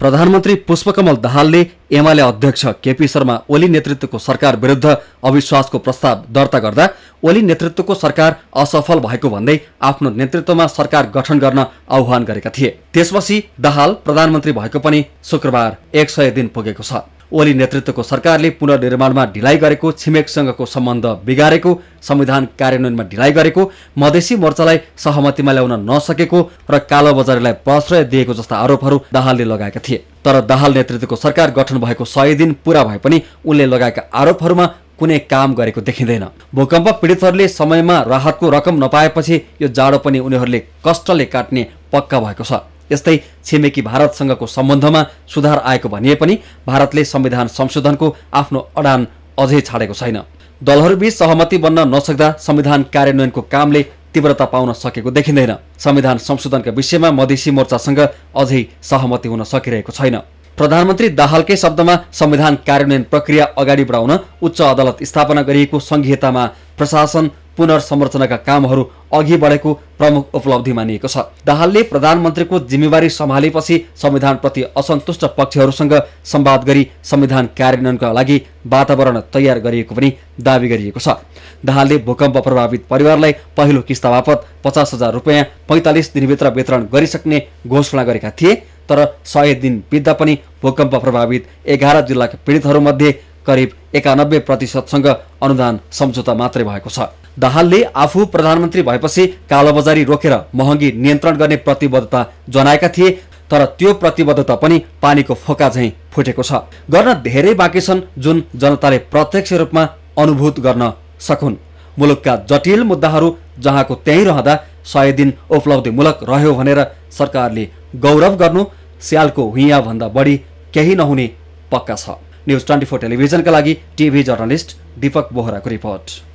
प्रधानमन्त्री पुष्पकमल दाहालले एमाले अध्यक्ष केपी शर्मा ओली नेतृत्वको सरकार विरुद्ध अविश्वासको प्रस्ताव दर्ता गर्दा ओली नेतृत्वको सरकार असफल भएको भन्दै आफ्नो नेतृत्वमा सरकार गठन गर्न आह्वान गरेका थिए त्यसपछि दाहाल प्रधानमन्त्री भएको पनि शुक्रबार एक सय दिन पुगेको छ ओली नेतृत्वको सरकारले पुनर्निर्माणमा ढिलाइ गरेको छिमेकसँगको सम्बन्ध बिगारेको संविधान कार्यान्वयनमा ढिलाइ गरेको मधेसी मोर्चालाई सहमतिमा ल्याउन नसकेको र कालोबजारीलाई प्रश्रय दिएको जस्ता आरोपहरू दाहालले लगाएका थिए तर दाहाल नेतृत्वको सरकार गठन भएको सय दिन पूरा भए पनि उनले लगाएका आरोपहरूमा कुनै काम गरेको देखिँदैन भूकम्प पीडितहरूले समयमा राहतको रकम नपाएपछि यो जाडो पनि उनीहरूले कष्टले काट्ने पक्का भएको छ यस्तै छिमेकी भारतसँगको सम्बन्धमा सुधार आएको भनिए पनि भारतले संविधान संशोधनको आफ्नो अडान अझै छाडेको छैन दलहरूबीच सहमति बन्न नसक्दा संविधान कार्यान्वयनको कामले तीव्रता पाउन सकेको देखिँदैन संविधान संशोधनका विषयमा मधेसी मोर्चासँग अझै सहमति हुन सकिरहेको छैन प्रधानमन्त्री दाहालकै शब्दमा संविधान कार्यान्वयन प्रक्रिया अगाडि बढाउन उच्च अदालत स्थापना गरिएको संघीयतामा प्रशासन पुनर्संरचनाका कामहरू अघि बढेको प्रमुख उपलब्धि मानिएको छ दाहालले प्रधानमन्त्रीको जिम्मेवारी सम्हालेपछि संविधानप्रति असन्तुष्ट पक्षहरूसँग सम्वाद गरी संविधान कार्यान्वयनका लागि वातावरण तयार गरिएको पनि दावी गरिएको छ दाहालले भूकम्प प्रभावित परिवारलाई पहिलो किस्ता बापत पचास हजार रुपियाँ पैँतालिस दिनभित्र वितरण गरिसक्ने घोषणा गरेका थिए तर सय दिन बित्दा पनि भूकम्प प्रभावित एघार जिल्लाका पीडितहरूमध्ये करिब एकानब्बे प्रतिशतसँग अनुदान सम्झौता मात्रै भएको छ दाहालले आफू प्रधानमन्त्री भएपछि कालोबजारी रोकेर महँगी नियन्त्रण गर्ने प्रतिबद्धता जनाएका थिए तर त्यो प्रतिबद्धता पनि पानीको फोका झैँ फुटेको छ गर्न धेरै बाँकी छन् जुन जनताले प्रत्यक्ष रूपमा अनुभूत गर्न सकुन् मुलुकका जटिल मुद्दाहरू जहाँको त्यहीँ रहँदा सय दिन उपलब्धिमूलक रह्यो भनेर सरकारले गौरव गर्नु स्यालको भन्दा बढी केही नहुने पक्का छ न्युज ट्वेन्टी फोर टेलिभिजनका लागि टिभी जर्नलिस्ट दीपक बोहराको रिपोर्ट